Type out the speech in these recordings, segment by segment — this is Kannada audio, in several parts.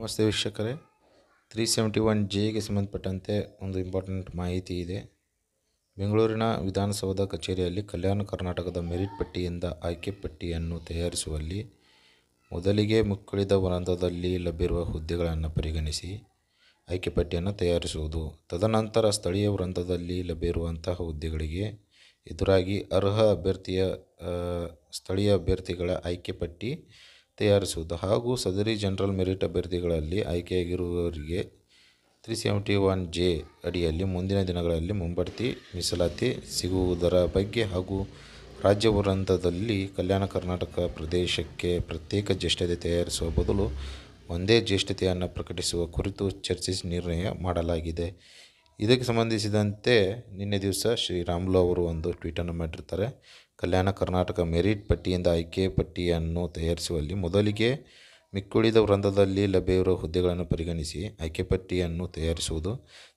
ನಮಸ್ತೆ ವೀಕ್ಷಕರೇ ತ್ರೀ ಸೆವೆಂಟಿ ಒನ್ ಜೆಗೆ ಸಂಬಂಧಪಟ್ಟಂತೆ ಒಂದು ಇಂಪಾರ್ಟೆಂಟ್ ಮಾಹಿತಿ ಇದೆ ಬೆಂಗಳೂರಿನ ವಿಧಾನಸೌಧ ಕಚೇರಿಯಲ್ಲಿ ಕಲ್ಯಾಣ ಕರ್ನಾಟಕದ ಮೆರಿಟ್ ಪಟ್ಟಿಯಿಂದ ಆಯ್ಕೆ ಪಟ್ಟಿಯನ್ನು ತಯಾರಿಸುವಲ್ಲಿ ಮೊದಲಿಗೆ ಮುಕ್ಕಳಿದ ವನಂತದಲ್ಲಿ ಲಭ್ಯವಿರುವ ಹುದ್ದೆಗಳನ್ನು ಪರಿಗಣಿಸಿ ಆಯ್ಕೆ ಪಟ್ಟಿಯನ್ನು ತಯಾರಿಸುವುದು ತದನಂತರ ಸ್ಥಳೀಯ ವೃಂದದಲ್ಲಿ ಲಭ್ಯವಿರುವಂತಹ ಹುದ್ದೆಗಳಿಗೆ ಎದುರಾಗಿ ಅರ್ಹ ಅಭ್ಯರ್ಥಿಯ ಸ್ಥಳೀಯ ಅಭ್ಯರ್ಥಿಗಳ ಆಯ್ಕೆ ಪಟ್ಟಿ ತಯಾರಿಸುವುದು ಹಾಗೂ ಸದರಿ ಜನರಲ್ ಮೆರಿಟ್ ಅಭ್ಯರ್ಥಿಗಳಲ್ಲಿ ಆಯ್ಕೆಯಾಗಿರುವವರಿಗೆ ತ್ರೀ ಸೆವೆಂಟಿ ಒನ್ ಜೆ ಅಡಿಯಲ್ಲಿ ಮುಂದಿನ ದಿನಗಳಲ್ಲಿ ಮುಂಬಡ್ತಿ ಮೀಸಲಾತಿ ಸಿಗುವುದರ ಬಗ್ಗೆ ಹಾಗೂ ರಾಜ್ಯ ವೃಂದದಲ್ಲಿ ಕಲ್ಯಾಣ ಕರ್ನಾಟಕ ಪ್ರದೇಶಕ್ಕೆ ಪ್ರತ್ಯೇಕ ಜ್ಯೇಷ್ಠತೆ ತಯಾರಿಸುವ ಬದಲು ಒಂದೇ ಜ್ಯೇಷ್ಠತೆಯನ್ನು ಪ್ರಕಟಿಸುವ ಕುರಿತು ಚರ್ಚಿಸಿ ನಿರ್ಣಯ ಮಾಡಲಾಗಿದೆ ಇದಕ್ಕೆ ಸಂಬಂಧಿಸಿದಂತೆ ನಿನ್ನೆ ದಿವಸ ಶ್ರೀರಾಮುಲು ಅವರು ಒಂದು ಟ್ವೀಟನ್ನು ಮಾಡಿರ್ತಾರೆ ಕಲ್ಯಾಣ ಕರ್ನಾಟಕ ಮೆರಿಟ್ ಪಟ್ಟಿಯಿಂದ ಆಯ್ಕೆ ಪಟ್ಟಿಯನ್ನು ತಯಾರಿಸುವಲ್ಲಿ ಮೊದಲಿಗೆ ಮಿಕ್ಕುಳಿದ ವೃಂದದಲ್ಲಿ ಲಭ್ಯವಿರುವ ಹುದ್ದೆಗಳನ್ನು ಪರಿಗಣಿಸಿ ಆಯ್ಕೆ ಪಟ್ಟಿಯನ್ನು ತಯಾರಿಸುವುದು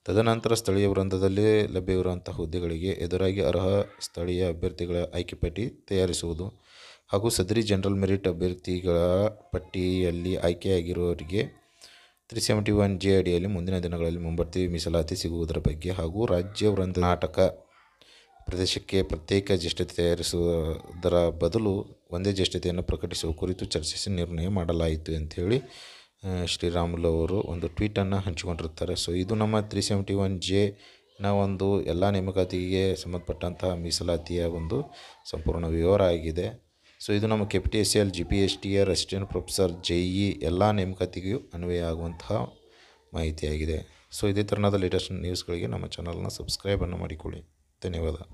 ತದನಂತರ ಸ್ಥಳೀಯ ವೃಂದದಲ್ಲಿ ಲಭ್ಯವಿರುವಂಥ ಹುದ್ದೆಗಳಿಗೆ ಎದುರಾಗಿ ಅರ್ಹ ಸ್ಥಳೀಯ ಅಭ್ಯರ್ಥಿಗಳ ಆಯ್ಕೆ ಪಟ್ಟಿ ತಯಾರಿಸುವುದು ಹಾಗೂ ಸದರಿ ಜನರಲ್ ಮೆರಿಟ್ ಅಭ್ಯರ್ಥಿಗಳ ಪಟ್ಟಿಯಲ್ಲಿ ಆಯ್ಕೆಯಾಗಿರುವವರಿಗೆ ತ್ರೀ ಸೆವೆಂಟಿ ಒನ್ ಜೆ ಅಡಿಯಲ್ಲಿ ಮುಂದಿನ ದಿನಗಳಲ್ಲಿ ಮುಂಬರ್ತಿ ಮೀಸಲಾತಿ ಸಿಗುವುದರ ಬಗ್ಗೆ ಹಾಗೂ ರಾಜ್ಯ ನಾಟಕ ಪ್ರದೇಶಕ್ಕೆ ಪ್ರತ್ಯೇಕ ಜ್ಯೇಷ್ಠತೆ ತಯಾರಿಸುವುದರ ಬದಲು ಒಂದೇ ಜ್ಯೇಷ್ಠತೆಯನ್ನು ಪ್ರಕಟಿಸುವ ಕುರಿತು ಚರ್ಚಿಸಿ ನಿರ್ಣಯ ಮಾಡಲಾಯಿತು ಅಂಥೇಳಿ ಶ್ರೀರಾಮುಲು ಅವರು ಒಂದು ಟ್ವೀಟನ್ನು ಹಂಚಿಕೊಂಡಿರ್ತಾರೆ ಸೊ ಇದು ನಮ್ಮ ತ್ರೀ ಸೆವೆಂಟಿ ಒನ್ ಜೆನ ನ ಒಂದು ಎಲ್ಲ ನೇಮಕಾತಿಗೆ ಸಂಬಂಧಪಟ್ಟಂತಹ ಮೀಸಲಾತಿಯ ಒಂದು ಸಂಪೂರ್ಣ ವಿವರ ಆಗಿದೆ ಸೊ ಇದು ನಮ್ಮ K P T S C L G P S T R assistant professor J E e ಎಲ್ಲ ನೇಮಕಾತಿಗೂ ಅನ್ವಯ ಆಗುವಂತಹ ಮಾಹಿತಿಯಾಗಿದೆ ಸೊ ಇದೇ ಥರನಾದ ಲೇಟೆಸ್ಟ್ ನ್ಯೂಸ್ಗಳಿಗೆ ನಮ್ಮ ಚಾನಲ್ನ ಸಬ್ಸ್ಕ್ರೈಬನ್ನು ಮಾಡಿಕೊಳ್ಳಿ ಧನ್ಯವಾದ